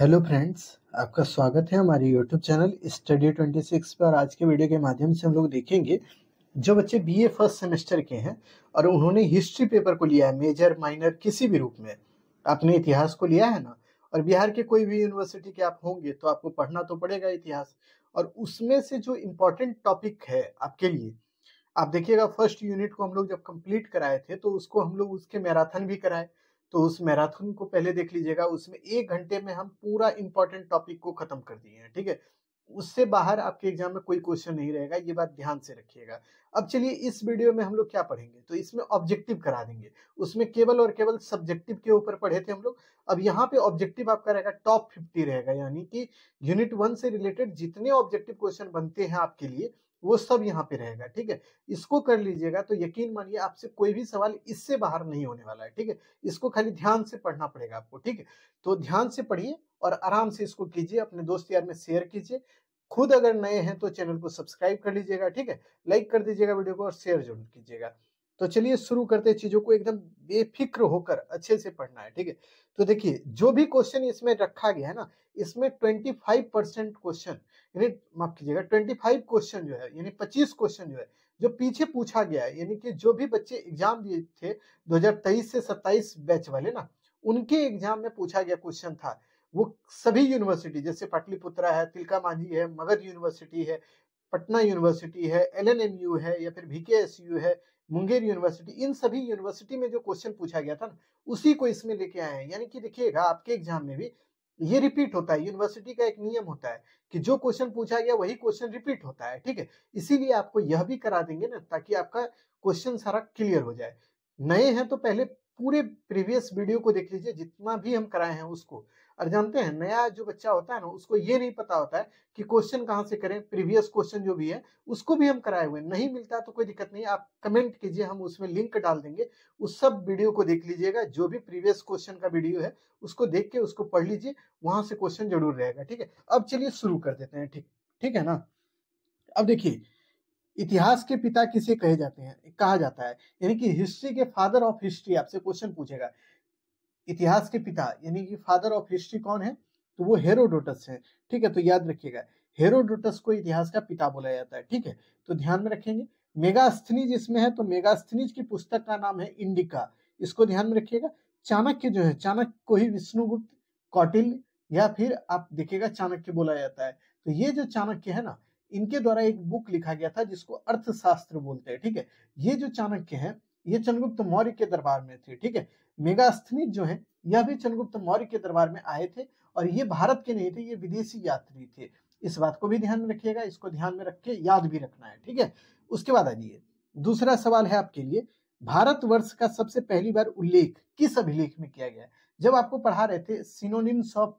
hello friends आपका स्वागत है हमारे YouTube channel study twenty six पर आज के वीडियो के माध्यम से हम लोग देखेंगे जो बच्चे बीए फर्स्ट सेमेस्टर के हैं और उन्होंने हिस्ट्री पेपर को लिया है मेजर माइनर किसी भी रूप में आपने इतिहास को लिया है ना और बिहार के कोई भी यूनिवर्सिटी के आप होंगे तो आपको पढ़ना तो पड़ेगा इतिहास और उसमें से जो इम्पोर्टेंट टॉपिक है आपके लिए आप देखिएगा फर्स्ट यूनिट को हम लोग जब कंप्लीट कराए थे तो उसको हम लोग उसके मैराथन भी कराए तो उस मैराथन को पहले देख लीजिएगा उसमें एक घंटे में हम पूरा इंपॉर्टेंट टॉपिक को खत्म कर दिए हैं ठीक है उससे बाहर आपके एग्जाम में कोई क्वेश्चन नहीं रहेगा ये बात ध्यान से रखिएगा अब चलिए इस वीडियो में हम लोग क्या पढ़ेंगे तो इसमें ऑब्जेक्टिव करा देंगे उसमें केवल और केवल सब्जेक्टिव के ऊपर पढ़े थे हम लोग अब यहाँ पे ऑब्जेक्टिव आपका रहेगा टॉप फिफ्टी रहेगा यानी कि यूनिट वन से रिलेटेड जितने ऑब्जेक्टिव क्वेश्चन बनते हैं आपके लिए वो सब यहाँ पे रहेगा ठीक है इसको कर लीजिएगा तो यकीन मानिए आपसे कोई भी सवाल इससे बाहर नहीं होने वाला है ठीक है इसको खाली ध्यान से पढ़ना पड़ेगा आपको ठीक है तो ध्यान से पढ़िए और आराम से इसको कीजिए अपने दोस्त यार में शेयर कीजिए खुद अगर नए हैं तो चैनल को सब्सक्राइब कर लीजिएगा ठीक है लाइक कर दीजिएगा वीडियो को और शेयर जरूर कीजिएगा तो चलिए शुरू करते हैं चीजों को एकदम बेफिक्र होकर अच्छे से पढ़ना है ठीक है तो देखिए जो भी क्वेश्चन इसमें रखा गया है ना इसमें 25 परसेंट क्वेश्चन यानी माफ कीजिएगा ट्वेंटी फाइव क्वेश्चन जो है यानी पच्चीस क्वेश्चन जो है जो पीछे पूछा गया है यानी कि जो भी बच्चे एग्जाम दिए थे 2023 से 27 बैच वाले ना उनके एग्जाम में पूछा गया क्वेश्चन था वो सभी यूनिवर्सिटी जैसे पाटलिपुत्रा है तिलका मांझी है मगध यूनिवर्सिटी है पटना यूनिवर्सिटी है एल है या फिर वी है मुंगेर यूनिवर्सिटी इन सभी यूनिवर्सिटी में जो क्वेश्चन पूछा गया था ना उसी को इसमें लेके आए हैं यानी कि देखिएगा आपके एग्जाम में भी ये रिपीट होता है यूनिवर्सिटी का एक नियम होता है कि जो क्वेश्चन पूछा गया वही क्वेश्चन रिपीट होता है ठीक है इसीलिए आपको यह भी करा देंगे ना ताकि आपका क्वेश्चन सारा क्लियर हो जाए नए हैं तो पहले पूरे प्रीवियस वीडियो को देख लीजिए जितना भी हम कराए हैं उसको और जानते हैं नया जो बच्चा होता है ना उसको ये नहीं पता होता है कि क्वेश्चन कहाँ से करें प्रीवियस क्वेश्चन जो भी है उसको भी हम कराए हुए नहीं मिलता तो कोई दिक्कत नहीं आप कमेंट कीजिए हम उसमें लिंक डाल देंगे उस सब वीडियो को देख लीजिएगा जो भी प्रीवियस क्वेश्चन का वीडियो है उसको देख के उसको पढ़ लीजिए वहां से क्वेश्चन जरूर रहेगा ठीक है अब चलिए शुरू कर देते हैं ठीक ठीक है ना अब देखिए इतिहास के पिता किसे कहे जाते हैं कहा जाता है यानी कि हिस्ट्री के फादर ऑफ हिस्ट्री आपसे क्वेश्चन पूछेगा इतिहास के पिता यानी कि फादर ऑफ हिस्ट्री कौन है तो वो हेरोडोटस है ठीक है तो याद रखिएगा हेरोडोटस को इतिहास का पिता बोला जाता है ठीक है तो ध्यान में रखेंगे मेगास्थनीज इसमें है तो मेगास्थनीज की पुस्तक का नाम है इंडिका इसको ध्यान में रखिएगा चाणक्य जो है चाणक्य को ही विष्णुगुप्त कौटिल या फिर आप देखिएगा चाणक्य बोला जाता है तो ये जो चाणक्य है ना इनके द्वारा एक बुक लिखा गया था जिसको अर्थशास्त्र बोलते हैं ठीक है ये जो चाणक्य है ये चंद्रगुप्त मौर्य के दरबार में थे ठीक है मेगास्थनी जो है यह भी चंद्रगुप्त मौर्य के दरबार में आए थे और ये भारत के नहीं थे ये विदेशी यात्री थे इस बात को भी ध्यान में रखिएगा इसको ध्यान में रख के याद भी रखना है ठीक है उसके बाद आइए दूसरा सवाल है आपके लिए भारतवर्ष का सबसे पहली बार उल्लेख किस अभिलेख में किया गया जब आपको पढ़ा रहे थे सिनोनिम्स ऑफ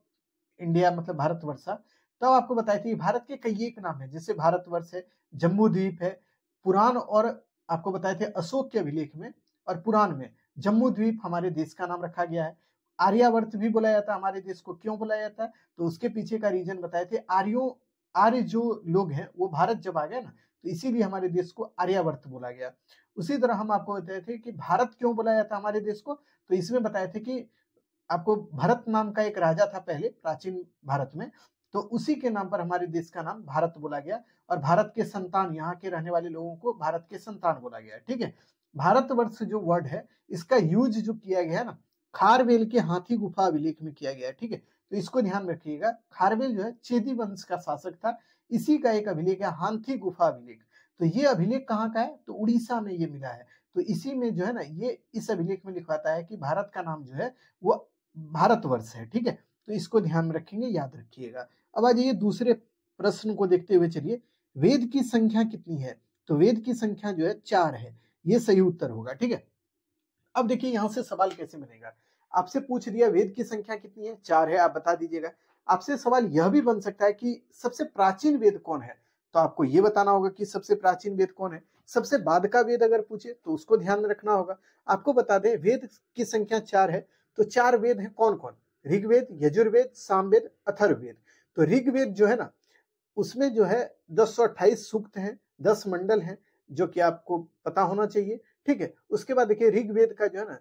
इंडिया मतलब भारतवर्षा तब तो आपको बताए थे भारत के कई एक नाम है जैसे भारतवर्ष है जम्मू द्वीप है पुराण और आपको बताए थे अशोक के अभिलेख में और पुराण में जम्मू द्वीप हमारे देश का नाम रखा गया है आर्यावर्त भी बोला जाता है हमारे देश को क्यों बोला जाता है तो उसके पीछे का रीजन बताए थे आर्यो आर्य जो लोग हैं वो भारत जब आ गए ना तो इसीलिए हमारे देश को आर्यावर्त बोला गया उसी तरह हम आपको बताए थे कि भारत क्यों बोला जाता हमारे देश को तो इसमें बताए थे कि आपको भरत नाम का एक राजा था पहले प्राचीन भारत में तो उसी के नाम पर हमारे देश का नाम भारत बोला गया और भारत के संतान यहाँ के रहने वाले लोगों को भारत के संतान बोला गया ठीक है भारतवर्ष जो वर्ड है इसका यूज जो किया गया है ना खारवेल के हाथी गुफा अभिलेख में किया गया है ठीक है तो इसको ध्यान में रखिएगा खारवेल जो है चेदी वंश का शासक था इसी का एक अभिलेख है हाथी गुफा अभिलेख तो ये अभिलेख कहाँ का है तो उड़ीसा में ये मिला है तो इसी में जो है ना ये इस अभिलेख में लिखवाता है कि भारत का नाम जो है वो भारतवर्ष है ठीक है तो इसको ध्यान में रखेंगे याद रखिएगा अब आ जाइए दूसरे प्रश्न को देखते हुए चलिए वेद की संख्या कितनी है तो वेद की संख्या जो है चार है ये सही उत्तर होगा ठीक है अब देखिए यहां से सवाल कैसे बनेगा आपसे पूछ दिया वेद की संख्या कितनी है चार है आप बता दीजिएगा आपसे सवाल यह भी बन सकता है कि सबसे प्राचीन वेद कौन है तो आपको यह बताना होगा कि सबसे प्राचीन वेद कौन है सबसे बाद का वेद अगर पूछे तो उसको ध्यान में रखना होगा आपको बता दें वेद की संख्या चार है तो चार वेद है कौन कौन ऋग्वेद यजुर्वेद सामवेद अथर्ववेद तो ऋग्वेद जो है ना उसमें जो है दस सौ अट्ठाईस सूक्त है दस मंडल है जो कि आपको पता होना चाहिए ठीक है उसके बाद देखिए ऋग्वेद का जो है ना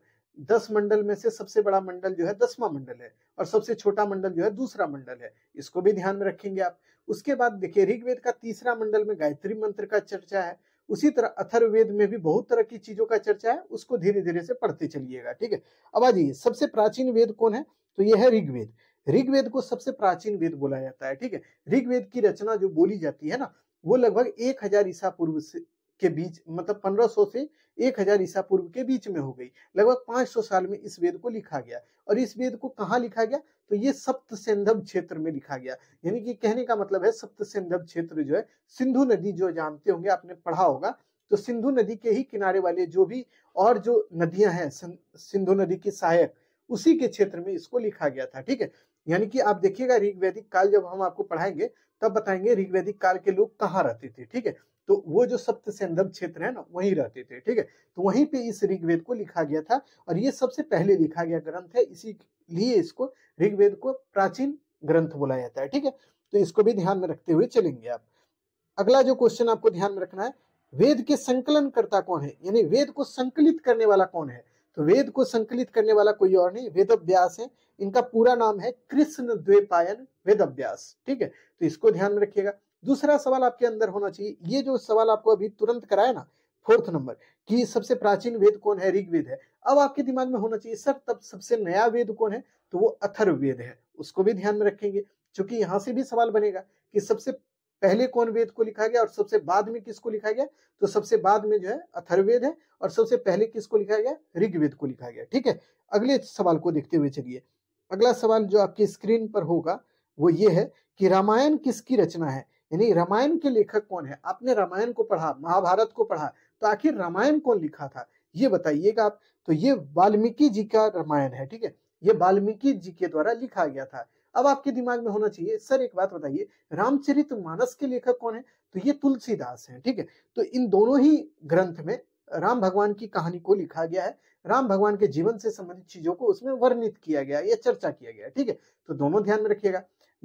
दस मंडल में से सबसे बड़ा मंडल जो है दसवा मंडल है और सबसे छोटा मंडल जो है दूसरा मंडल है इसको भी ध्यान में रखेंगे आप उसके बाद देखिए ऋग्वेद का तीसरा मंडल में गायत्री मंत्र का चर्चा है उसी तरह अथर्वेद में भी बहुत तरह की चीजों का चर्चा है उसको धीरे धीरे से पढ़ते चलिएगा ठीक है अब आ जाइए सबसे प्राचीन वेद कौन है तो यह है ऋग्वेद ऋग्वेद को सबसे प्राचीन वेद बोला जाता है ठीक है ऋग्वेद की रचना जो बोली जाती है ना वो लगभग एक हजार ईसा पूर्व से के बीच मतलब 1500 से 1000 ईसा पूर्व के बीच में हो गई लगभग 500 साल में इस वेद को लिखा गया और इस वेद को कहाँ लिखा गया तो ये सप्त सिंधव क्षेत्र में लिखा गया यानी कि कहने का मतलब है सप्त सिंधव क्षेत्र जो है सिंधु नदी जो जानते होंगे आपने पढ़ा होगा तो सिंधु नदी के ही किनारे वाले जो भी और जो नदियां हैं सिंधु नदी की सहायक उसी के क्षेत्र में इसको लिखा गया था ठीक है यानी कि आप देखिएगा ऋग्वैदिक काल जब हम आपको पढ़ाएंगे तब बताएंगे ऋग्वैदिक काल के लोग कहाँ रहते थे ठीक है तो वो जो सप्त संदम क्षेत्र है ना वहीं रहते थे ठीक है तो वहीं पे इस ऋग्वेद को लिखा गया था और ये सबसे पहले लिखा गया ग्रंथ है इसी लिए इसको ऋग्वेद को प्राचीन ग्रंथ बोला जाता है ठीक है तो इसको भी ध्यान में रखते हुए चलेंगे आप अगला जो क्वेश्चन आपको ध्यान में रखना है वेद के संकलन करता कौन है यानी वेद को संकलित करने वाला कौन है तो वेद को संकलित करने वाला कोई और नहीं वेद अभ्यास है इनका पूरा नाम है कृष्ण द्वेपायन वेद अभ्यास ठीक है तो इसको ध्यान में रखिएगा दूसरा सवाल आपके अंदर होना चाहिए ये जो सवाल आपको अभी तुरंत कराया ना फोर्थ नंबर कि सबसे प्राचीन वेद कौन है ऋग्वेद है अब आपके दिमाग में होना चाहिए सर तब सबसे नया वेद कौन है तो वो अथर्ववेद है उसको भी ध्यान में रखेंगे क्योंकि यहाँ से भी सवाल बनेगा कि सबसे पहले कौन वेद को लिखा गया और सबसे बाद में किसको लिखा गया तो सबसे बाद में जो है अथर्वेद है और सबसे पहले किसको लिखा गया ऋग्वेद को लिखा गया ठीक है अगले सवाल को देखते हुए चलिए अगला सवाल जो आपकी स्क्रीन पर होगा वो ये है कि रामायण किसकी रचना है यानी रामायण के लेखक कौन है आपने रामायण को पढ़ा महाभारत को पढ़ा तो आखिर रामायण कौन लिखा था ये बताइएगा आप तो ये वाल्मीकि जी का रामायण है ठीक है ये वाल्मीकि जी के द्वारा लिखा गया था अब आपके दिमाग में होना चाहिए सर एक बात बताइए रामचरित मानस के लेखक कौन है तो ये तुलसीदास हैं ठीक है तो इन दोनों ही ग्रंथ में राम भगवान की कहानी को लिखा गया है राम भगवान के जीवन से संबंधित चीजों को उसमें वर्णित किया गया या चर्चा किया गया ठीक है तो दोनों ध्यान में रखिएगा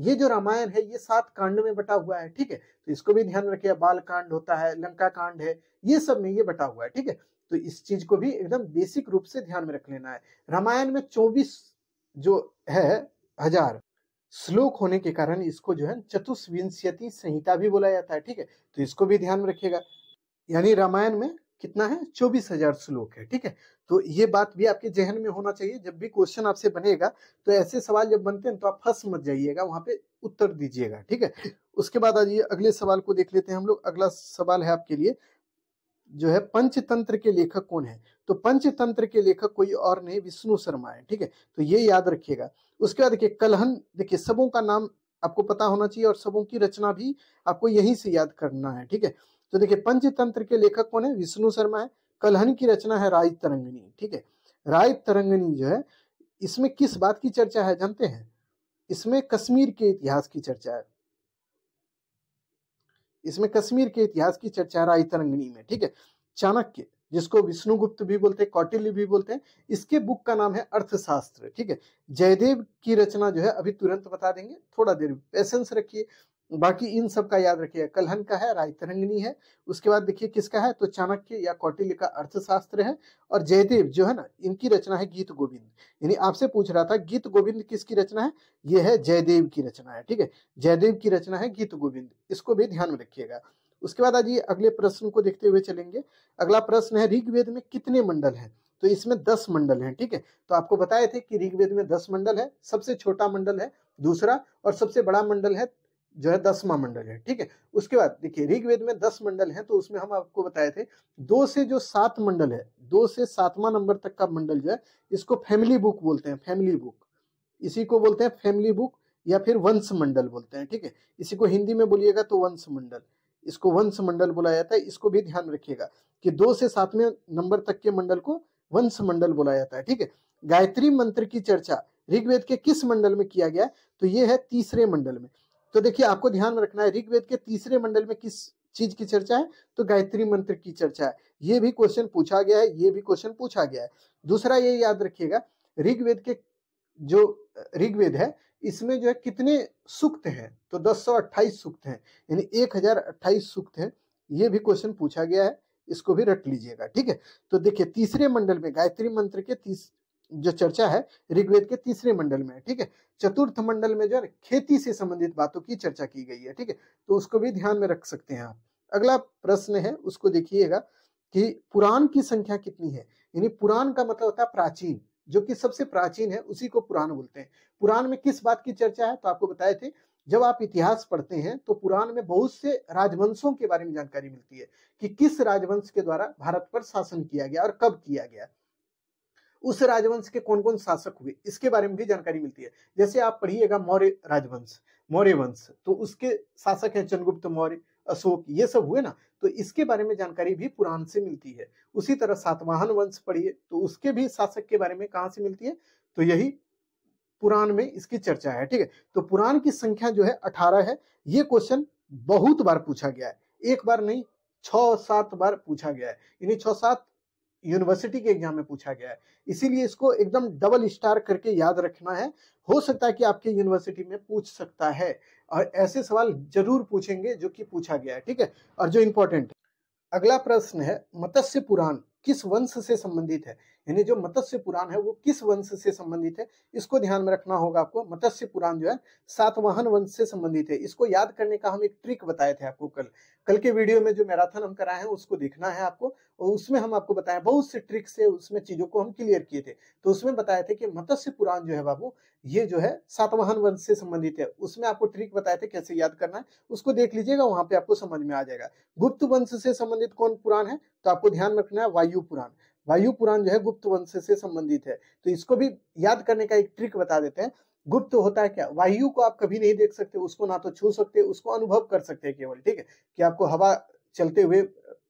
ये जो रामायण है ये सात कांड में बटा हुआ है ठीक है तो इसको भी ध्यान रखिएगा बाल कांड होता है लंका कांड है ये सब में ये बटा हुआ है ठीक है तो इस चीज को भी एकदम बेसिक रूप से ध्यान में रख लेना है रामायण में चौबीस जो है हजार श्लोक होने के कारण इसको जो है चतुष्विंशति संहिता भी बोला जाता है ठीक है तो इसको भी ध्यान में रखिएगा यानी रामायण में कितना है चौबीस हजार श्लोक है ठीक है तो ये बात भी आपके जहन में होना चाहिए जब भी क्वेश्चन आपसे बनेगा तो ऐसे सवाल जब बनते हैं तो आप फंस मत जाइएगा वहां पे उत्तर दीजिएगा ठीक है उसके बाद आज ये अगले सवाल को देख लेते हैं हम लोग अगला सवाल है आपके लिए जो है पंचतंत्र के लेखक कौन है तो पंचतंत्र के लेखक कोई और नहीं विष्णु शर्मा है ठीक है तो ये याद रखिएगा उसके बाद देखिए कलहन देखिए सबों का नाम आपको पता होना चाहिए और सबों की रचना भी आपको यहीं से याद करना है ठीक है तो देखिए पंचतंत्र के लेखक कौन है विष्णु शर्मा है कलहन की रचना है राय तरंगनी ठीक है राय तरंगनी जो है इसमें किस बात की चर्चा है जानते हैं इसमें कश्मीर के इतिहास की चर्चा है इसमें कश्मीर के इतिहास की चर्चा राई तरंगणी में ठीक है चाणक्य जिसको विष्णुगुप्त भी बोलते हैं कौटिल्य भी बोलते हैं इसके बुक का नाम है अर्थशास्त्र ठीक है जयदेव की रचना जो है अभी तुरंत बता देंगे थोड़ा देर पेशेंस रखिए बाकी इन सब का याद रखिए कलहन का है राय तरंगनी है उसके बाद देखिए किसका है तो चाणक्य या कौटिल्य का अर्थशास्त्र है और जयदेव जो है ना इनकी रचना है गीत गोविंद यानी आपसे पूछ रहा था गीत गोविंद किसकी रचना है यह है जयदेव की रचना है ठीक है जयदेव की रचना है गीत गोविंद इसको भी ध्यान में रखिएगा उसके बाद आज ये अगले प्रश्न को देखते हुए चलेंगे अगला प्रश्न है ऋग्वेद में कितने मंडल है तो इसमें दस मंडल हैं ठीक है तो आपको बताए थे कि ऋग्वेद में दस मंडल है सबसे छोटा मंडल है दूसरा और सबसे बड़ा मंडल है जो है दसवा मंडल है ठीक है उसके बाद देखिए ऋग्वेद में दस मंडल है तो उसमें हम आपको बताए थे दो से जो सात मंडल है दो से सातवा नंबर तक का मंडल जो है इसको फैमिली बुक बोलते हैं फैमिली बुक इसी को बोलते हैं फैमिली बुक या फिर वंश मंडल बोलते हैं ठीक है इसी को हिंदी में बोलिएगा तो वंश मंडल इसको वंश मंडल बोला जाता है इसको भी ध्यान रखिएगा कि दो से सातवें नंबर तक के मंडल को वंश मंडल बोला जाता है ठीक है गायत्री मंत्र की चर्चा ऋग्वेद के किस मंडल में किया गया तो ये है तीसरे मंडल में तो देखिए आपको ध्यान रखना है ऋग्वेद के तीसरे मंडल में किस चीज की चर्चा है तो गायत्री मंत्र की चर्चा है ये भी क्वेश्चन पूछा गया है ये भी क्वेश्चन पूछा गया है दूसरा ये याद रखिएगा ऋग्वेद के जो ऋग्वेद है इसमें जो है कितने सूक्त हैं तो दस सौ अट्ठाईस सूक्त है यानी एक हजार अट्ठाईस सूक्त है ये भी क्वेश्चन पूछा गया है इसको भी रट लीजिएगा ठीक है तो देखिए तीसरे मंडल में गायत्री मंत्र के तीस जो चर्चा है ऋग्वेद के तीसरे मंडल में है ठीक है चतुर्थ मंडल में जो है खेती से संबंधित बातों की चर्चा की गई है ठीक है तो उसको भी ध्यान में रख सकते हैं आप अगला प्रश्न है उसको देखिएगा कि पुराण की संख्या कितनी है यानी पुराण का मतलब होता है प्राचीन जो कि सबसे प्राचीन है उसी को पुराण बोलते हैं पुराण में किस बात की चर्चा है तो आपको बताए थे जब आप इतिहास पढ़ते हैं तो पुराण में बहुत से राजवंशों के बारे में जानकारी मिलती है कि किस राजवंश के द्वारा भारत पर शासन किया गया और कब किया गया उस राजवंश के कौन कौन शासक हुए इसके बारे में भी जानकारी मिलती है जैसे आप पढ़िएगा मौर्य राजवंश मौर्य वंश तो उसके शासक है चंद्रगुप्त मौर्य अशोक ये सब हुए ना तो इसके बारे में जानकारी भी पुराण से मिलती है उसी तरह सातवाहन वंश पढ़िए तो उसके भी शासक के बारे में कहाँ से मिलती है तो यही पुराण में इसकी चर्चा है ठीक है तो पुराण की संख्या जो है अठारह है ये क्वेश्चन बहुत बार पूछा गया है एक बार नहीं छ सात बार पूछा गया है यानी छ सात यूनिवर्सिटी के एग्जाम में पूछा गया है इसीलिए इसको एकदम डबल स्टार करके याद रखना है हो सकता है कि आपके यूनिवर्सिटी में पूछ सकता है और ऐसे सवाल जरूर पूछेंगे जो कि पूछा गया है ठीक है और जो इम्पोर्टेंट अगला प्रश्न है मत्स्य पुराण किस वंश से संबंधित है यानी जो मत्स्य पुराण है वो किस वंश से संबंधित है इसको ध्यान में रखना होगा आपको मत्स्य पुराण जो है सातवाहन वंश से संबंधित है इसको याद करने का हम एक ट्रिक बताए थे आपको कल कल के वीडियो में जो मैराथन हम कराए हैं उसको देखना है आपको और उसमें हम आपको बताए बहुत से ट्रिक से उसमें चीजों को हम क्लियर किए थे तो उसमें बताए थे कि मत्स्य पुराण जो है बाबू ये जो है सातवाहन वंश से संबंधित है उसमें आपको ट्रिक बताए थे कैसे याद करना है उसको देख लीजिएगा वहां पे आपको समझ में आ जाएगा गुप्त वंश से संबंधित कौन पुराण है तो आपको ध्यान रखना है वायु पुराण वायु पुराण जो है गुप्त वंश से संबंधित है तो इसको भी याद करने का एक ट्रिक बता देते हैं गुप्त होता है क्या वायु को आप कभी नहीं देख सकते उसको ना तो छू सकते उसको अनुभव कर सकते हैं केवल ठीक है कि आपको हवा चलते हुए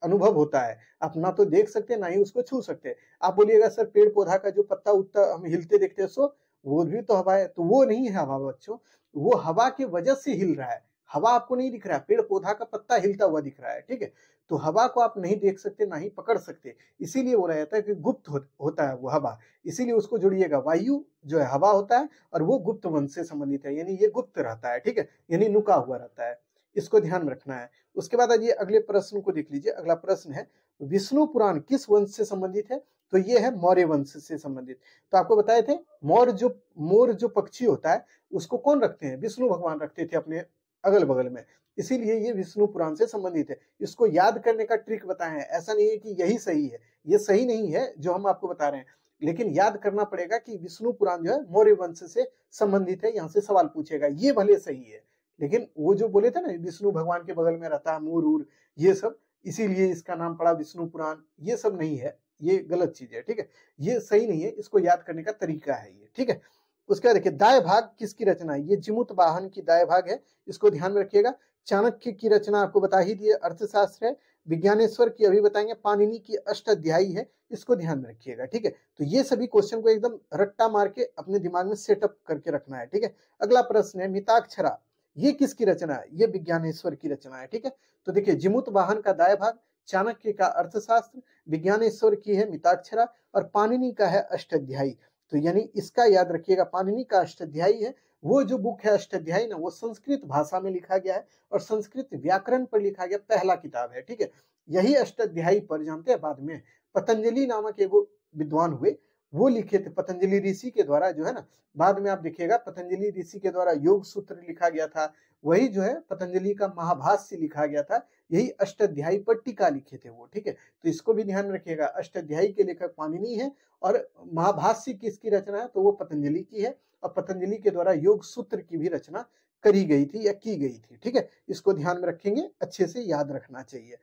अनुभव होता है आप ना तो देख सकते ना ही उसको छू सकते आप बोलिएगा सर पेड़ पौधा का जो पत्ता उत्ता हम हिलते देखते हैं सो वो भी तो हवा है तो वो नहीं है हवा बच्चों वो हवा की वजह से हिल रहा है हवा आपको नहीं दिख रहा है पेड़ पौधा का पत्ता हिलता हुआ दिख रहा है ठीक है तो हवा को आप नहीं देख सकते ना ही पकड़ सकते इसीलिए बोला जाता है कि गुप्त हो, होता है वो हवा इसीलिए उसको जुड़िएगा वायु जो है हवा होता है और वो गुप्त वंश से संबंधित है यानी ये गुप्त रहता है ठीक है यानी नुका हुआ रहता है इसको ध्यान में रखना है उसके बाद ये अगले प्रश्न को देख लीजिए अगला प्रश्न है विष्णु पुराण किस वंश से संबंधित है तो ये है मौर्य वंश से संबंधित तो आपको बताए थे मौर्य जो मोर जो पक्षी होता है उसको कौन रखते हैं विष्णु भगवान रखते थे अपने अगल बगल में इसीलिए ये विष्णु पुराण से संबंधित है इसको याद करने का ट्रिक बताए हैं ऐसा नहीं है कि यही सही है ये सही नहीं है जो हम आपको बता रहे हैं लेकिन याद करना पड़ेगा कि विष्णु पुराण जो है मौर्य वंश से संबंधित है यहाँ से सवाल पूछेगा ये भले सही है लेकिन वो जो बोले थे ना विष्णु भगवान के बगल में रहता है मूर उर ये सब इसीलिए इसका नाम पड़ा विष्णु पुराण ये सब नहीं है ये गलत चीज है ठीक है ये सही नहीं है इसको याद करने का तरीका है ये ठीक है उसके बाद देखिए दाय भाग किसकी रचना है ये जिमुत वाहन की दाय भाग है इसको ध्यान में रखिएगा चाणक्य की रचना आपको बता ही दिए अर्थशास्त्र है विज्ञानेश्वर की अभी बताएंगे पानिनी की अष्टाध्यायी है इसको ध्यान में रखिएगा ठीक है तो ये सभी क्वेश्चन को एकदम रट्टा मार के अपने दिमाग में सेटअप करके रखना है ठीक है अगला प्रश्न है मिताक्षरा ये किसकी रचना है ये विज्ञानेश्वर की रचना है ठीक है तो देखिए जिमुत वाहन का दाय भाग चाणक्य का अर्थशास्त्र विज्ञानेश्वर की है मिताक्षरा और पानिनी का है अष्टाध्यायी तो यानी इसका याद रखिएगा पाननी का अष्टाध्यायी है वो जो बुक है अष्टाध्यायी ना वो संस्कृत भाषा में लिखा गया है और संस्कृत व्याकरण पर लिखा गया पहला किताब है ठीक है यही अष्टाध्यायी पर जानते हैं बाद में पतंजलि नामक एगो विद्वान हुए वो लिखे थे पतंजलि ऋषि के द्वारा जो है ना बाद में आप देखिएगा पतंजलि ऋषि के द्वारा योग सूत्र लिखा गया था वही जो है पतंजलि का महाभाष्य लिखा गया था यही अष्टाध्यायी पर टीका लिखे थे वो ठीक है तो इसको भी ध्यान रखिएगा अष्टाध्यायी के लेखक पामिनी है और महाभाष्य किसकी रचना है तो वो पतंजलि की है और पतंजलि के द्वारा योग सूत्र की भी रचना करी गई थी या की गई थी ठीक है इसको ध्यान में रखेंगे अच्छे से याद रखना चाहिए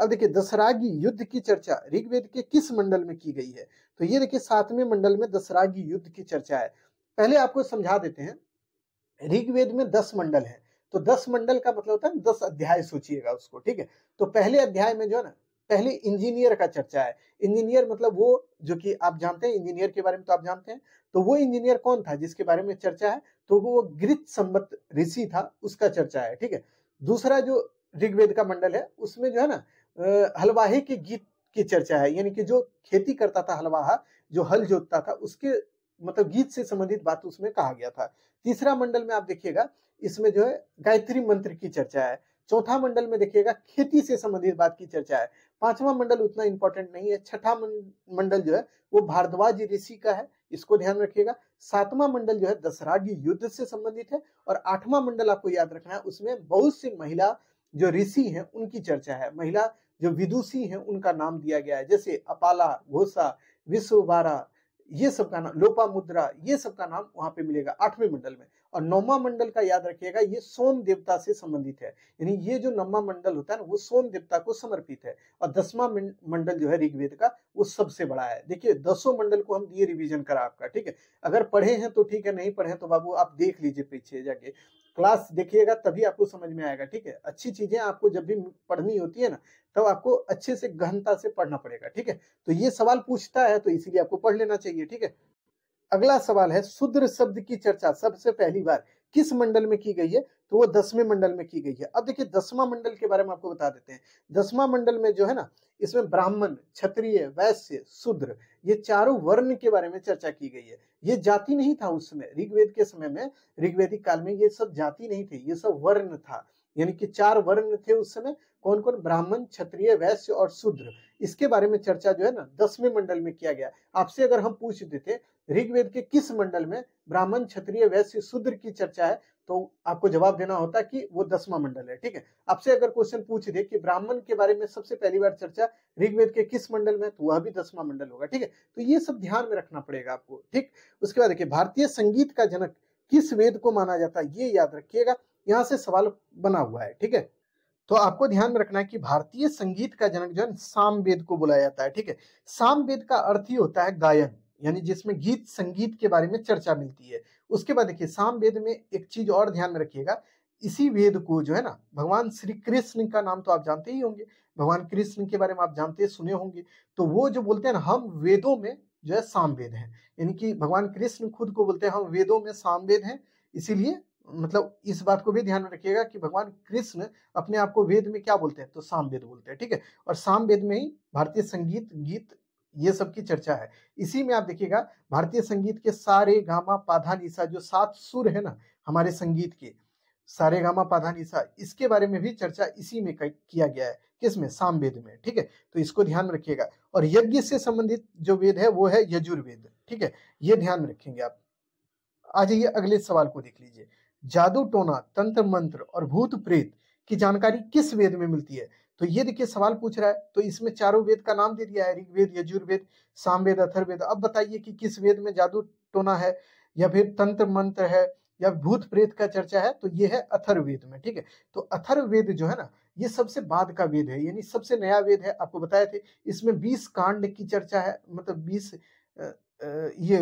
अब देखिए दसरागी युद्ध की चर्चा ऋग्वेद के किस मंडल में की गई है तो ये देखिए सातवें मंडल में दसरागी युद्ध की चर्चा है पहले आपको समझा देते हैं ऋग्वेद में दस मंडल है तो दस मंडल का मतलब होता है दस अध्याय सोचिएगा उसको ठीक है तो पहले अध्याय में जो है ना पहले इंजीनियर का चर्चा है इंजीनियर मतलब वो जो कि आप जानते हैं इंजीनियर के बारे में तो आप जानते हैं तो वो इंजीनियर कौन था जिसके बारे में चर्चा है तो वो गृत संबत ऋषि था उसका चर्चा है ठीक है दूसरा जो ऋग्वेद का मंडल है उसमें जो है ना हलवाही के गीत की चर्चा है यानी कि जो खेती करता था हलवाहा जो हल जोतता था उसके मतलब गीत से संबंधित बात उसमें कहा गया था तीसरा मंडल में आप देखिएगा इसमें जो है गायत्री मंत्र की चर्चा है चौथा मंडल में देखिएगा खेती से संबंधित बात की चर्चा है पांचवा मंडल उतना इंपॉर्टेंट नहीं है छठा मंडल जो है वो भारद्वाज ऋषि का है इसको ध्यान रखिएगा सातवां मंडल जो है दशराज युद्ध से संबंधित है और आठवां मंडल आपको याद रखना है उसमें बहुत सी महिला जो ऋषि हैं उनकी चर्चा है महिला जो विदुषी हैं उनका नाम दिया गया है जैसे अपाला घोसा विश्ववारा ये सब का नाम लोपा मुद्रा ये सब का नाम वहां पे मिलेगा आठवें मंडल में और नौवा मंडल का याद रखिएगा ये सोम देवता से संबंधित है यानी ये जो नौवा मंडल होता है ना वो सोम देवता को समर्पित है और दसवा मंडल जो है ऋग्वेद का वो सबसे बड़ा है देखिए दसों मंडल को हम ये रिविजन करा आपका ठीक है अगर पढ़े हैं तो ठीक है नहीं पढ़े तो बाबू आप देख लीजिए पीछे जाके क्लास देखिएगा तभी आपको समझ में आएगा ठीक है अच्छी चीजें आपको जब भी पढ़नी होती है ना तब आपको अच्छे से गहनता से पढ़ना पड़ेगा ठीक है तो ये सवाल पूछता है तो इसीलिए आपको पढ़ लेना चाहिए ठीक है अगला सवाल है शुद्र शब्द की चर्चा सबसे पहली बार किस मंडल में की गई है तो वो दसवें मंडल में की गई है अब देखिए दसवा मंडल के बारे में आपको बता देते हैं दसवा मंडल में जो है ना इसमें ब्राह्मण क्षत्रिय वैश्य शूद्र ये चारों वर्ण के बारे में चर्चा की गई है ये जाति नहीं था उस समय ऋग्वेद के समय में ऋग्वेदिक काल में ये सब जाति नहीं थे ये सब वर्ण था यानी कि चार वर्ण थे उस समय कौन कौन ब्राह्मण क्षत्रिय वैश्य और शूद्र इसके बारे में चर्चा जो है ना दसवें मंडल में किया गया आपसे अगर हम पूछते थे ऋग्वेद के किस मंडल में ब्राह्मण क्षत्रिय वैश्य शूद्र की चर्चा है तो आपको जवाब देना होता है कि वो दसवा मंडल है ठीक है आपसे अगर क्वेश्चन पूछ दे कि ब्राह्मण के बारे में सबसे पहली बार चर्चा ऋग्वेद के किस मंडल में तो वह भी दसवा मंडल होगा ठीक है तो ये सब ध्यान में रखना पड़ेगा आपको ठीक उसके बाद देखिए भारतीय संगीत का जनक किस वेद को माना जाता है ये याद रखिएगा यहाँ से सवाल बना हुआ है ठीक है तो आपको ध्यान में रखना है कि भारतीय संगीत का जनक जो है साम वेद को बुलाया जाता है ठीक है साम वेद का अर्थ ही होता है गायन यानी जिसमें गीत संगीत के बारे में चर्चा मिलती है उसके बाद देखिए साम वेद में एक चीज और ध्यान में रखिएगा इसी वेद को जो है ना भगवान श्री कृष्ण का नाम तो आप जानते ही होंगे भगवान कृष्ण के बारे में आप जानते सुने होंगे तो वो जो बोलते हैं ना हम वेदों में जो है सामवेद है यानी कि भगवान कृष्ण खुद को बोलते हैं हम वेदों में सामवेद हैं इसीलिए मतलब इस बात को भी ध्यान में रखिएगा कि भगवान कृष्ण अपने आप को वेद में क्या बोलते हैं तो सामवेद बोलते हैं ठीक है और सामवेद में ही भारतीय संगीत गीत ये सब की चर्चा है इसी में आप देखिएगा भारतीय संगीत के सारे गामा पाधा निशा जो सात सुर है ना हमारे संगीत के सारे गामा पाधा निशा इसके बारे में भी चर्चा इसी में किया गया है किसमें सामवेद में ठीक है तो इसको ध्यान में रखिएगा और यज्ञ से संबंधित जो वेद है वो है यजुर्वेद ठीक है ये ध्यान में रखेंगे आप आ जाइए अगले सवाल को देख लीजिए जादू टोना तंत्र मंत्र और भूत प्रेत की जानकारी किस वेद में मिलती है तो ये देखिए सवाल पूछ रहा है तो इसमें चारों वेद का नाम दे दिया है ऋग्वेद यजुर्वेद सामवेद अथर्वेद अब बताइए कि किस वेद में जादू टोना है या फिर तंत्र मंत्र है या भूत प्रेत का चर्चा है तो ये है अथर्वेद में ठीक है तो अथर्वेद जो है ना ये सबसे बाद का वेद है यानी सबसे नया वेद है आपको बताए थे इसमें बीस कांड की चर्चा है मतलब बीस ये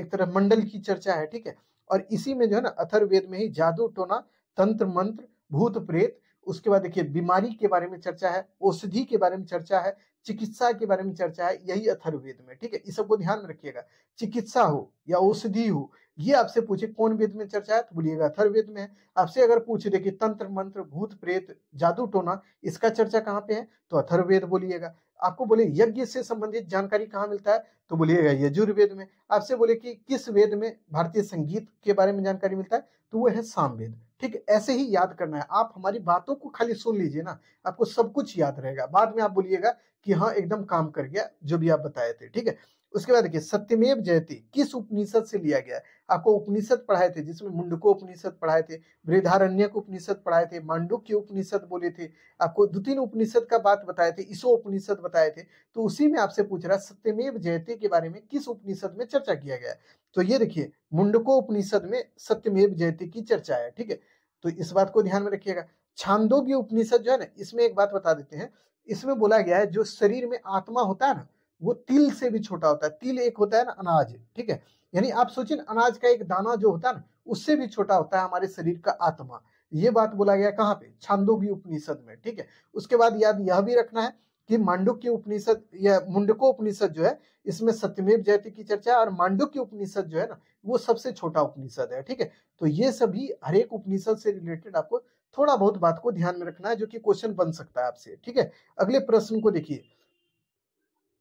एक तरह मंडल की चर्चा है ठीक है और इसी में जो है ना अथर्वेद में ही जादू टोना तंत्र मंत्र भूत प्रेत उसके बाद देखिए बीमारी के बारे में चर्चा है औषधि के बारे में चर्चा है चिकित्सा के बारे में चर्चा है यही अथर्वेद में ठीक है इस सबको ध्यान रखिएगा चिकित्सा हो या औषधि हो ये आपसे पूछे कौन वेद में चर्चा है तो बोलिएगा अथर्वेद में है आपसे अगर पूछ देखिए तंत्र मंत्र भूत प्रेत जादू टोना इसका चर्चा कहाँ पे है तो अथर्वेद बोलिएगा आपको बोले यज्ञ से संबंधित जानकारी कहाँ मिलता है तो बोलिएगा यजुर्वेद में आपसे बोले कि किस वेद में भारतीय संगीत के बारे में जानकारी मिलता है तो वो है सामवेद ठीक ऐसे ही याद करना है आप हमारी बातों को खाली सुन लीजिए ना आपको सब कुछ याद रहेगा बाद में आप बोलिएगा कि हाँ एकदम काम कर गया जो भी आप बताए थे ठीक है उसके बाद देखिए सत्यमेव जयते किस उपनिषद से लिया गया आपको उपनिषद पढ़ाए थे जिसमें मुंडको उपनिषद पढ़ाए थे वृद्धारण्यक उपनिषद पढ़ाए थे मांडुक के उपनिषद बोले थे आपको दो तीन उपनिषद का बात बताए थे इसो उपनिषद बताए थे तो उसी में आपसे पूछ रहा सत्यमेव जयते के बारे में किस उपनिषद में चर्चा किया गया तो ये देखिए मुंडको उपनिषद में सत्यमेव जयते की चर्चा है ठीक है तो इस बात को ध्यान में रखिएगा छांदोग्य उपनिषद जो है ना इसमें एक बात बता देते हैं इसमें बोला गया है जो शरीर में आत्मा होता है ना वो तिल से भी छोटा होता है तिल एक होता है ना अनाज ठीक है यानी आप सोचिए अनाज का एक दाना जो होता है ना उससे भी छोटा होता है हमारे शरीर का आत्मा ये बात बोला गया कहाँ पे छांदोगी उपनिषद में ठीक है उसके बाद याद यह भी रखना है कि मांडुक्य उपनिषद या मुंडको उपनिषद जो है इसमें सत्यमेव जयति की चर्चा है और मांडुक्य उपनिषद जो है ना वो सबसे छोटा उपनिषद है ठीक है तो ये सभी हरेक उपनिषद से रिलेटेड आपको थोड़ा बहुत बात को ध्यान में रखना है जो कि क्वेश्चन बन सकता है आपसे ठीक है अगले प्रश्न को देखिए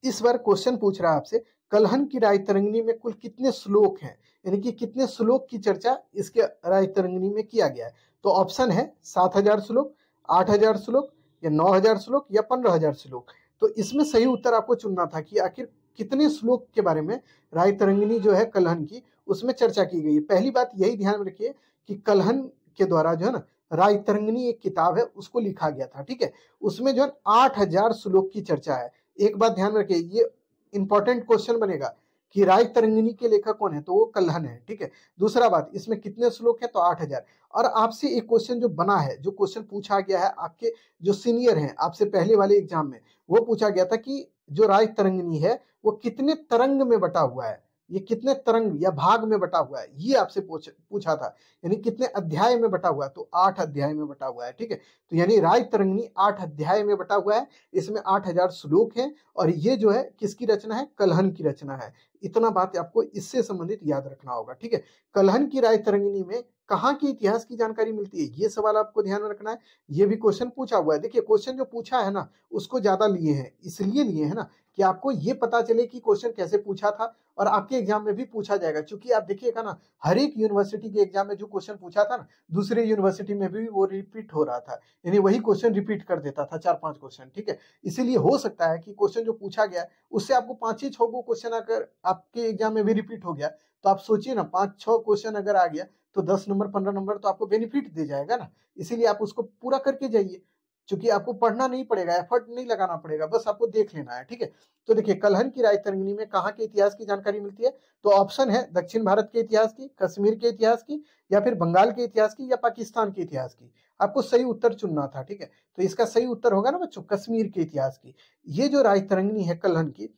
इस बार क्वेश्चन पूछ रहा है आपसे कलहन की राय तरंगनी में कुल कितने श्लोक हैं यानी कि कितने श्लोक की चर्चा इसके राय तरंगनी में किया गया है तो ऑप्शन है सात हजार श्लोक आठ हजार श्लोक या नौ हजार श्लोक या पंद्रह हजार श्लोक तो इसमें सही उत्तर आपको चुनना था कि आखिर कितने श्लोक के बारे में राय तरंगनी जो है कलहन की उसमें चर्चा की गई है पहली बात यही ध्यान रखिए कि कलहन के द्वारा जो है ना राय तरंगनी एक किताब है उसको लिखा गया था ठीक है उसमें जो है आठ हजार श्लोक की चर्चा है एक बात ध्यान रखिए ये इंपॉर्टेंट क्वेश्चन बनेगा कि राय तरंगिनी के लेखक कौन है तो वो कल्हन है ठीक है दूसरा बात इसमें कितने श्लोक है तो आठ हजार और आपसे एक क्वेश्चन जो बना है जो क्वेश्चन पूछा गया है आपके जो सीनियर हैं आपसे पहले वाले एग्जाम में वो पूछा गया था कि जो राय तरंगिनी है वो कितने तरंग में बटा हुआ है ये कितने तरंग या भाग में बटा हुआ है ये आपसे पूछ पूछा था यानी कितने अध्याय में बटा हुआ है तो आठ अध्याय में बटा हुआ है ठीक है तो यानी राय तरंगनी आठ अध्याय में बटा हुआ है इसमें आठ हजार श्लोक है और ये जो है किसकी रचना है कलहन की रचना है इतना बात आपको इससे संबंधित याद रखना होगा ठीक है कलहन की राय तरंगिनी में कहाँ के इतिहास की जानकारी मिलती है ये सवाल आपको ध्यान में रखना है ये भी क्वेश्चन पूछा हुआ है देखिए क्वेश्चन जो पूछा है ना उसको ज्यादा लिए हैं इसलिए लिए है ना कि आपको ये पता चले कि क्वेश्चन कैसे पूछा था और आपके एग्जाम में भी पूछा जाएगा क्योंकि आप देखिएगा ना हर एक यूनिवर्सिटी के एग्जाम में जो क्वेश्चन पूछा था ना दूसरे यूनिवर्सिटी में भी वो रिपीट हो रहा था यानी वही क्वेश्चन रिपीट कर देता था चार पांच क्वेश्चन ठीक है इसीलिए हो सकता है कि क्वेश्चन जो पूछा गया उससे आपको पांच ही छह को क्वेश्चन अगर आपके एग्जाम में भी रिपीट हो गया तो आप सोचिए ना पांच छह क्वेश्चन अगर आ गया तो दस नंबर पंद्रह नंबर तो आपको बेनिफिट दे जाएगा ना इसीलिए आप उसको पूरा करके जाइए क्योंकि आपको पढ़ना नहीं पड़ेगा एफर्ट नहीं लगाना पड़ेगा बस आपको देख लेना है ठीक है तो देखिए कलहन की राजतरंगिणी में कहाँ के इतिहास की जानकारी मिलती है तो ऑप्शन है दक्षिण भारत के इतिहास की कश्मीर के इतिहास की या फिर बंगाल के इतिहास की या पाकिस्तान के इतिहास की आपको सही उत्तर चुनना था ठीक है तो इसका सही उत्तर होगा ना बच्चों कश्मीर के इतिहास की ये जो राजतरंगिणी है कलहन की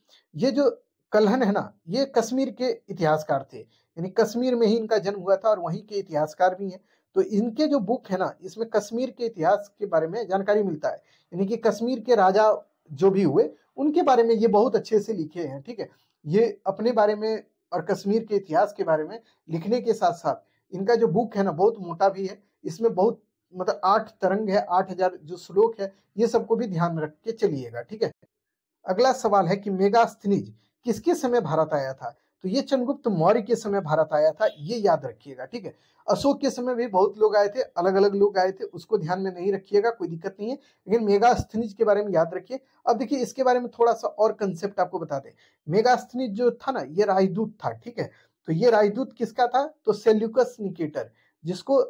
ये जो कलहन है ना ये कश्मीर के इतिहासकार थे यानी कश्मीर में ही इनका जन्म हुआ था और वहीं के इतिहासकार भी हैं तो इनके जो बुक है ना इसमें कश्मीर के इतिहास के बारे में जानकारी मिलता है यानी कि कश्मीर के राजा जो भी हुए उनके बारे में ये बहुत अच्छे से लिखे हैं ठीक है ये अपने बारे में और कश्मीर के इतिहास के बारे में लिखने के साथ साथ इनका जो बुक है ना बहुत मोटा भी है इसमें बहुत मतलब आठ तरंग है आठ हजार जो श्लोक है ये सबको भी ध्यान रख के चलिएगा ठीक है अगला सवाल है कि मेगास्थनीज किसके समय भारत आया था तो ये चंद्रगुप्त मौर्य के समय भारत आया था ये याद रखिएगा ठीक है अशोक के समय भी बहुत लोग आए थे अलग अलग लोग आए थे उसको ध्यान में नहीं रखिएगा कोई दिक्कत नहीं है लेकिन मेगास्थनिज के बारे में याद रखिए अब देखिए इसके बारे में थोड़ा सा और कंसेप्ट आपको बता दें मेगास्थनिज जो था ना ये राजदूत था ठीक है तो ये राजदूत किसका था तो सेल्यूकस निकेटर जिसको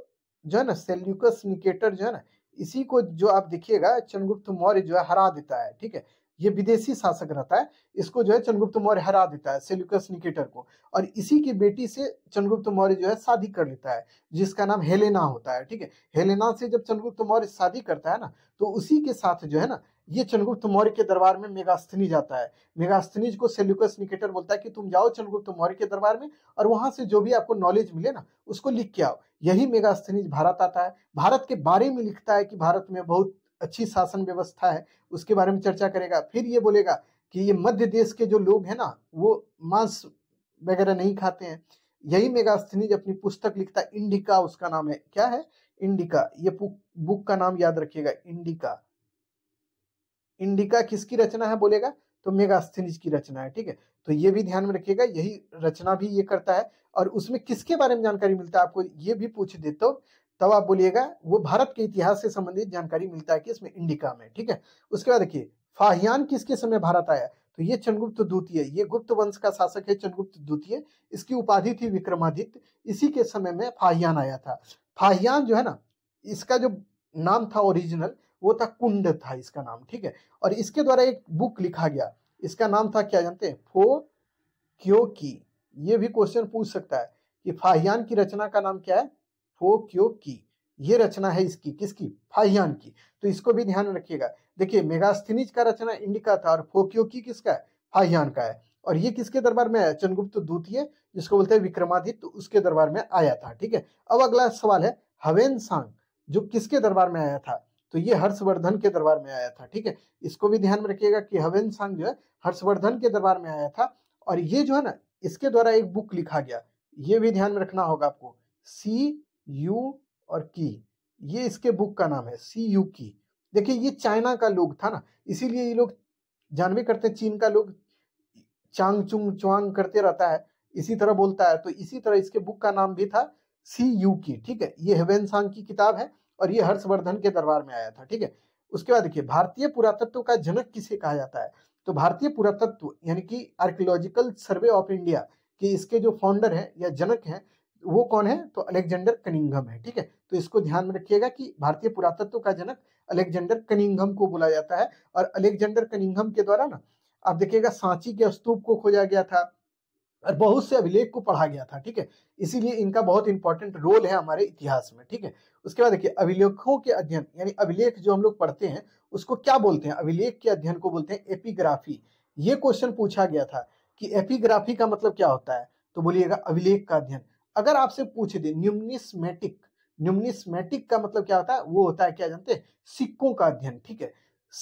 जो है ना सेल्यूकस निकेटर जो है ना इसी को जो आप देखिएगा चंद्रगुप्त मौर्य जो है हरा देता है ठीक है ये विदेशी शासक रहता है इसको जो है चंद्रगुप्त मौर्य हरा देता है सेल्युकस निकेटर को और इसी की बेटी से चंद्रगुप्त मौर्य जो है शादी कर लेता है जिसका नाम हेलेना होता है ठीक है हेलेना से जब चंद्रगुप्त मौर्य शादी करता है ना तो उसी के साथ जो है ना ये चंद्रगुप्त मौर्य के दरबार में मेगास्थनी जाता है मेगास्थनीज को सेल्युकस निकेटर बोलता है कि तुम जाओ चंद्रगुप्त मौर्य के दरबार में और वहां से जो भी आपको नॉलेज मिले ना उसको लिख के आओ यही मेगास्थनीज भारत आता है भारत के बारे में लिखता है कि भारत में बहुत अच्छी शासन व्यवस्था है उसके बारे में चर्चा करेगा फिर ये बोलेगा कि ये मध्य देश के जो लोग हैं ना वो मांस वगैरह नहीं खाते हैं यही मेगास्थनीज अपनी पुस्तक लिखता इंडिका उसका नाम है क्या है इंडिका ये बुक का नाम याद रखिएगा इंडिका इंडिका किसकी रचना है बोलेगा तो मेगास्थनीज की रचना है ठीक है तो ये भी ध्यान में रखिएगा यही रचना भी ये करता है और उसमें किसके बारे में जानकारी मिलता है आपको ये भी पूछ दे तो तब आप बोलिएगा वो भारत के इतिहास से संबंधित जानकारी मिलता है कि इसमें इंडिका में ठीक है उसके बाद देखिए फाहियान किसके समय भारत आया तो ये चंद्रगुप्त द्वितीय ये गुप्त वंश का शासक है चंद्रगुप्त द्वितीय इसकी उपाधि थी विक्रमादित्य इसी के समय में फाहियान आया था फाहियान जो है ना इसका जो नाम था ओरिजिनल वो था कुंड था इसका नाम ठीक है और इसके द्वारा एक बुक लिखा गया इसका नाम था क्या जानते हैं फो क्यों की ये भी क्वेश्चन पूछ सकता है कि फाहियान की रचना का नाम क्या है हो की ये रचना है इसकी किसकी फाहियान की तो इसको भी ध्यान रखिएगा देखिए मेगास्थिनिज का रचना इंडिका था और फोक्यो की किसका है फाहियान का है और ये किसके दरबार में आया चंद्रगुप्त द्वितीय जिसको बोलते हैं विक्रमादित्य तो उसके दरबार में आया था ठीक है अब अगला सवाल है हवेन सांग जो किसके दरबार में आया था तो ये हर्षवर्धन के दरबार में आया था ठीक है इसको भी ध्यान में रखिएगा कि हवेन सांग जो है हर्षवर्धन के दरबार में आया था और ये जो है ना इसके द्वारा एक बुक लिखा गया ये भी ध्यान में रखना होगा आपको सी यू और की ये इसके बुक का नाम है सी यू की देखिए ये चाइना का लोग था ना इसीलिए ये लोग जानवे करते चीन का लोग चांग चुंग चुआंग करते रहता है इसी तरह बोलता है तो इसी तरह इसके बुक का नाम भी था सी यू की ठीक है ये हेवेन सांग की किताब है और ये हर्षवर्धन के दरबार में आया था ठीक है उसके बाद देखिए भारतीय पुरातत्व का जनक किसे कहा जाता है तो भारतीय पुरातत्व यानी कि आर्कियोलॉजिकल सर्वे ऑफ इंडिया के इसके जो फाउंडर हैं या जनक हैं वो कौन है तो अलेक्जेंडर कनिंगम है ठीक है तो इसको ध्यान में रखिएगा कि भारतीय पुरातत्व का जनक अलेक्जेंडर कनिंगम को बोला जाता है और अलेक्जेंडर कनिंगम के द्वारा ना आप देखिएगा सांची के स्तूप को खोजा गया था और बहुत से अभिलेख को पढ़ा गया था ठीक है इसीलिए इनका बहुत इंपॉर्टेंट रोल है हमारे इतिहास में ठीक है उसके बाद देखिए अभिलेखों के अध्ययन यानी अभिलेख जो हम लोग पढ़ते हैं उसको क्या बोलते हैं अभिलेख के अध्ययन को बोलते हैं एपिग्राफी ये क्वेश्चन पूछा गया था कि एपिग्राफी का मतलब क्या होता है तो बोलिएगा अभिलेख का अध्ययन अगर आपसे पूछ दे न्यूमनिस्मेटिक न्यूमनिस्मेटिक का मतलब क्या होता है वो होता है क्या जानते हैं सिक्कों का अध्ययन ठीक है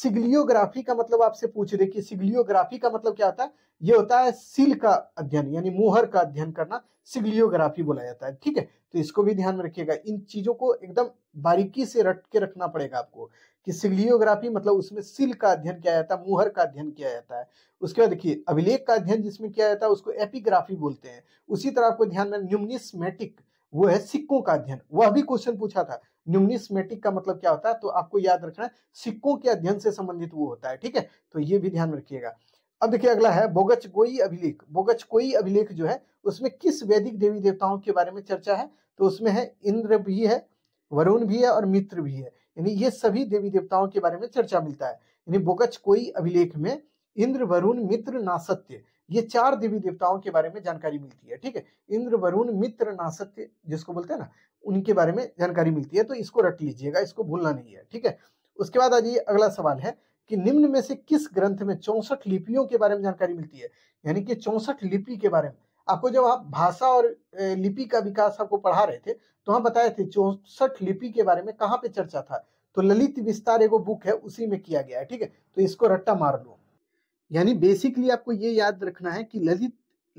सिग्लियोग्राफी का मतलब आपसे पूछ दे कि सिग्लियोग्राफी का मतलब क्या होता है ये होता है सिल का अध्ययन यानी मोहर का अध्ययन करना सिग्लियोग्राफी बोला जाता है ठीक है तो इसको भी ध्यान में रखिएगा इन चीजों को एकदम बारीकी से रट के रखना पड़ेगा आपको कि सिग्लियोग्राफी मतलब उसमें सिल का अध्ययन किया जाता है मुहर का अध्ययन किया जाता है उसके बाद देखिए अभिलेख का अध्ययन जिसमें किया जाता है उसको एपिग्राफी बोलते हैं उसी तरह आपको ध्यान में न्यूमनिस्मेटिक वो है सिक्कों का अध्ययन वह भी क्वेश्चन पूछा था न्यूमनिस्मेटिक का मतलब क्या होता है तो आपको याद रखना है सिक्कों के अध्ययन से संबंधित वो होता है ठीक है तो ये भी ध्यान रखिएगा अब देखिए अगला है बोगच कोई अभिलेख बोगच कोई अभिलेख जो है उसमें किस वैदिक देवी देवताओं के बारे में चर्चा है तो उसमें है इंद्र भी है वरुण भी है और मित्र भी है यानी ये सभी देवी देवताओं के बारे में चर्चा मिलता है यानी बोगच कोई अभिलेख में इंद्र वरुण मित्र नासत्य ये चार देवी देवताओं के बारे में जानकारी मिलती है ठीक है इंद्र वरुण मित्र नासत्य जिसको बोलते हैं ना उनके बारे में जानकारी मिलती है तो इसको रट लीजिएगा इसको भूलना नहीं है ठीक है उसके बाद आज ये अगला सवाल है कि निम्न में से किस ग्रंथ में चौसठ लिपियों के बारे में जानकारी मिलती है यानी कि चौसठ लिपि के बारे में आपको जब आप भाषा और लिपि का विकास आपको पढ़ा रहे थे तो हम बताए थे चौसठ लिपि के बारे में कहाँ पे चर्चा था तो ललित विस्तार एगो बुक है उसी में किया गया है ठीक है तो इसको रट्टा मार लो यानी बेसिकली आपको ये याद रखना है कि ललित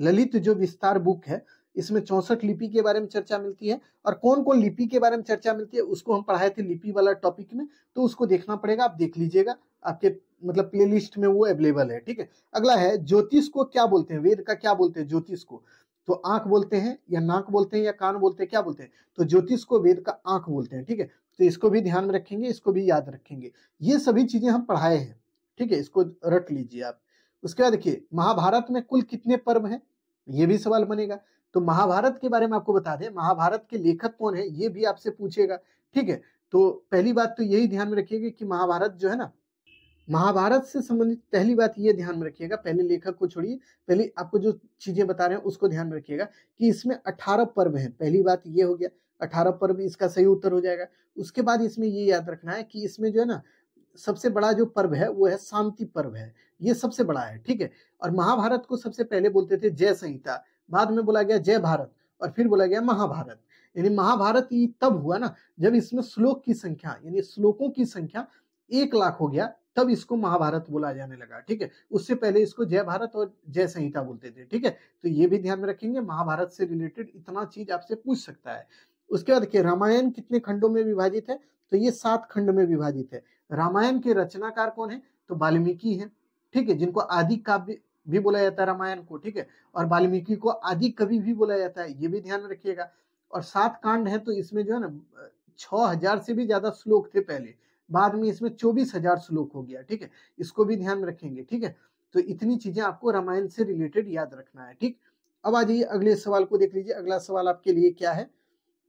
ललित जो विस्तार बुक है इसमें चौंसठ लिपि के बारे में चर्चा मिलती है और कौन कौन लिपि के बारे में चर्चा मिलती है उसको हम पढ़ाए थे लिपि वाला टॉपिक में तो उसको देखना पड़ेगा आप देख लीजिएगा आपके मतलब प्लेलिस्ट में वो अवेलेबल है ठीक है अगला है ज्योतिष को क्या बोलते हैं वेद का क्या बोलते हैं ज्योतिष को तो आंख बोलते हैं या नाक बोलते हैं या कान बोलते हैं क्या बोलते हैं तो ज्योतिष को वेद का आंख बोलते हैं ठीक है तो इसको भी ध्यान में रखेंगे इसको भी याद रखेंगे ये सभी चीजें हम पढ़ाए हैं ठीक है इसको रट लीजिए आप उसके बाद देखिए महाभारत में कुल कितने पर्व हैं ये भी सवाल बनेगा तो महाभारत के बारे में आपको बता दें महाभारत के लेखक कौन है ये भी आपसे पूछेगा ठीक है तो पहली बात तो यही ध्यान में रखिएगा कि महाभारत जो है ना महाभारत से संबंधित पहली बात ये ध्यान में रखिएगा पहले लेखक को छोड़िए पहले आपको जो चीजें बता रहे हैं उसको ध्यान में रखिएगा कि इसमें अठारह पर्व है पहली बात ये हो गया अठारह पर्व इसका सही उत्तर हो जाएगा उसके बाद इसमें ये याद रखना है कि इसमें जो है ना सबसे बड़ा जो पर्व है वो है शांति पर्व है ये सबसे बड़ा है ठीक है और महाभारत को सबसे पहले बोलते थे जय संहिता बाद में बोला गया जय भारत और फिर बोला गया महाभारत यानी महाभारत ये तब हुआ ना जब इसमें श्लोक की संख्या यानी श्लोकों की संख्या एक लाख हो गया तब इसको महाभारत बोला जाने लगा ठीक है उससे पहले इसको जय भारत और जय संहिता बोलते थे ठीक है तो ये भी ध्यान में रखेंगे महाभारत से रिलेटेड इतना चीज आपसे पूछ सकता है उसके बाद देखिए रामायण कितने खंडों में विभाजित है तो ये सात खंड में विभाजित है रामायण के रचनाकार कौन है तो वाल्मीकि है ठीक है जिनको आदि काव्य भी बोला जाता है रामायण को ठीक है और वाल्मीकि को आदि कवि भी बोला जाता है ये भी ध्यान रखिएगा और सात कांड है तो इसमें जो है ना छ हजार से भी ज्यादा श्लोक थे पहले बाद में इसमें चौबीस हजार श्लोक हो गया ठीक है इसको भी ध्यान रखेंगे ठीक है तो इतनी चीजें आपको रामायण से रिलेटेड याद रखना है ठीक अब आ जाइए अगले सवाल को देख लीजिए अगला सवाल आपके लिए क्या है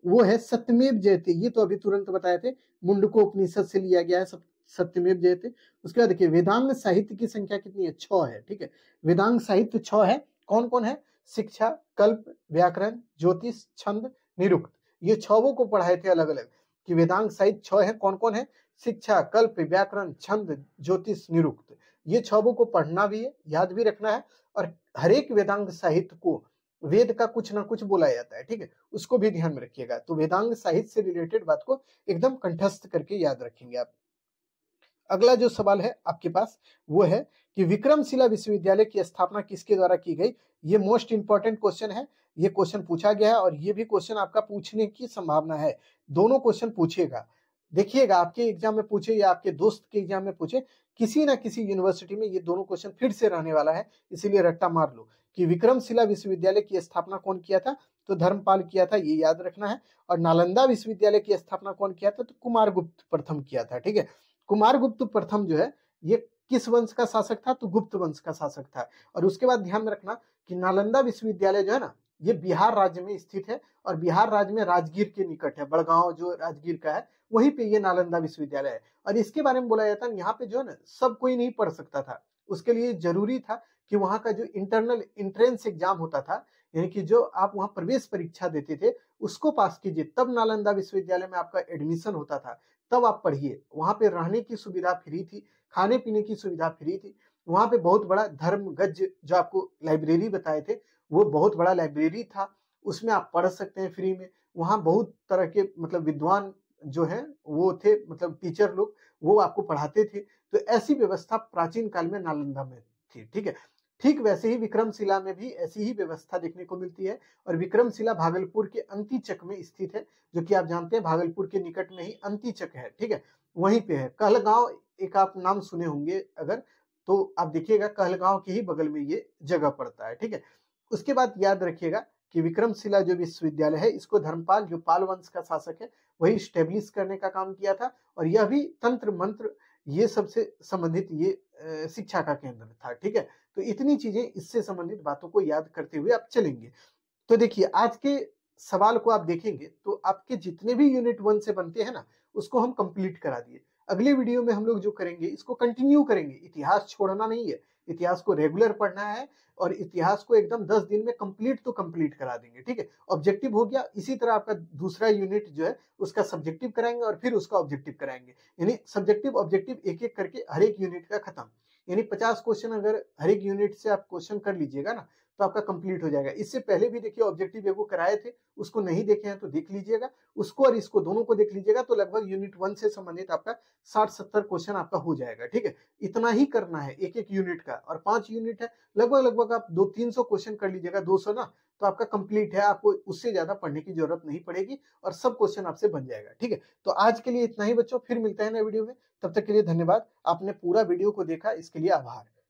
वो है सत्यमेव जयते ये तो अभी तुरंत बताए थे मुंडको उपनिषद से लिया गया है सब सत्यमेव जयते उसके बाद देखिए वेदांग साहित्य की संख्या कितनी है छ है ठीक है वेदांग साहित्य छ है कौन कौन है शिक्षा कल्प व्याकरण ज्योतिष छंद निरुक्त ये छवों को पढ़ाए थे अलग अलग कि वेदांग साहित्य छ है कौन कौन है शिक्षा कल्प व्याकरण छंद ज्योतिष निरुक्त ये छवों को पढ़ना भी है याद भी रखना है और हरेक वेदांग साहित्य को वेद का कुछ ना कुछ बोला जाता है ठीक है उसको भी ध्यान में रखिएगा तो वेदांग साहित्य से रिलेटेड बात को एकदम कंठस्थ करके याद रखेंगे आप अगला जो सवाल है आपके पास वो है कि विक्रमशिला विश्वविद्यालय की स्थापना किसके द्वारा की गई ये मोस्ट इंपॉर्टेंट क्वेश्चन है ये क्वेश्चन पूछा गया है और ये भी क्वेश्चन आपका पूछने की संभावना है दोनों क्वेश्चन पूछेगा देखिएगा आपके एग्जाम में पूछे या आपके दोस्त के एग्जाम में पूछे किसी ना किसी यूनिवर्सिटी में ये दोनों क्वेश्चन फिर से रहने वाला है इसीलिए रट्टा मार लो कि विक्रमशिला विश्वविद्यालय की स्थापना कौन किया था तो धर्मपाल किया था ये याद रखना है और नालंदा विश्वविद्यालय की स्थापना कौन किया था तो कुमार गुप्त प्रथम किया था ठीक है कुमार गुप्त प्रथम जो है ये किस वंश का शासक था तो गुप्त वंश का शासक था और उसके बाद ध्यान रखना कि नालंदा विश्वविद्यालय जो है ना ये बिहार राज्य में स्थित है और बिहार राज्य में राजगीर के निकट है बड़गांव जो राजगीर का है वहीं पे ये नालंदा विश्वविद्यालय है और इसके बारे में बोला जाता है यहाँ पे जो है ना सब कोई नहीं पढ़ सकता था उसके लिए जरूरी था कि वहाँ का जो इंटरनल इंट्रेंस एग्जाम होता था यानी कि जो आप वहाँ प्रवेश परीक्षा देते थे उसको पास कीजिए तब नालंदा विश्वविद्यालय में आपका एडमिशन होता था तब आप पढ़िए वहाँ पे रहने की सुविधा फ्री थी खाने पीने की सुविधा फ्री थी वहाँ पे बहुत बड़ा धर्मगज जो आपको लाइब्रेरी बताए थे वो बहुत बड़ा लाइब्रेरी था उसमें आप पढ़ सकते हैं फ्री में वहाँ बहुत तरह के मतलब विद्वान जो है वो थे मतलब टीचर लोग वो आपको पढ़ाते थे तो ऐसी व्यवस्था प्राचीन काल में नालंदा में थी ठीक है ठीक वैसे ही विक्रमशिला में भी ऐसी ही व्यवस्था देखने को मिलती है और विक्रमशिला भागलपुर के अंतिचक में स्थित है जो कि आप जानते हैं भागलपुर के निकट में ही अंतिचक है ठीक है वहीं पे है कहलगांव एक आप नाम सुने होंगे अगर तो आप देखिएगा कहलगांव के ही बगल में ये जगह पड़ता है ठीक है उसके बाद याद रखिएगा कि विक्रमशिला जो विश्वविद्यालय है इसको धर्मपाल जो पाल वंश का शासक है वही स्टेब्लिश करने का काम किया था और यह भी तंत्र मंत्र ये सबसे संबंधित ये शिक्षा का केंद्र था ठीक है तो इतनी चीजें इससे संबंधित बातों को याद करते हुए आप चलेंगे तो देखिए आज के सवाल को आप देखेंगे तो आपके जितने भी यूनिट वन से बनते हैं ना उसको हम कंप्लीट करा दिए अगले वीडियो में हम लोग जो करेंगे इसको कंटिन्यू करेंगे इतिहास छोड़ना नहीं है इतिहास को रेगुलर पढ़ना है और इतिहास को एकदम दस दिन में कंप्लीट टू तो कंप्लीट करा देंगे ठीक है ऑब्जेक्टिव हो गया इसी तरह आपका दूसरा यूनिट जो है उसका सब्जेक्टिव कराएंगे और फिर उसका ऑब्जेक्टिव कराएंगे यानी सब्जेक्टिव ऑब्जेक्टिव एक एक करके हर एक यूनिट का खत्म यानी पचास क्वेश्चन अगर हर एक यूनिट से आप क्वेश्चन कर लीजिएगा ना तो आपका कंप्लीट हो जाएगा इससे पहले भी देखिए ऑब्जेक्टिव एगो कराए थे उसको नहीं देखे हैं तो देख लीजिएगा उसको और इसको दोनों को देख लीजिएगा तो लगभग यूनिट वन से संबंधित आपका साठ सत्तर क्वेश्चन आपका हो जाएगा ठीक है इतना ही करना है एक एक यूनिट का और पांच यूनिट है लगभग लगभग आप दो तीन सौ क्वेश्चन कर लीजिएगा दो सौ ना तो आपका कंप्लीट है आपको उससे ज्यादा पढ़ने की जरूरत नहीं पड़ेगी और सब क्वेश्चन आपसे बन जाएगा ठीक है तो आज के लिए इतना ही बच्चों फिर मिलता है ना वीडियो में तब तक के लिए धन्यवाद आपने पूरा वीडियो को देखा इसके लिए आभार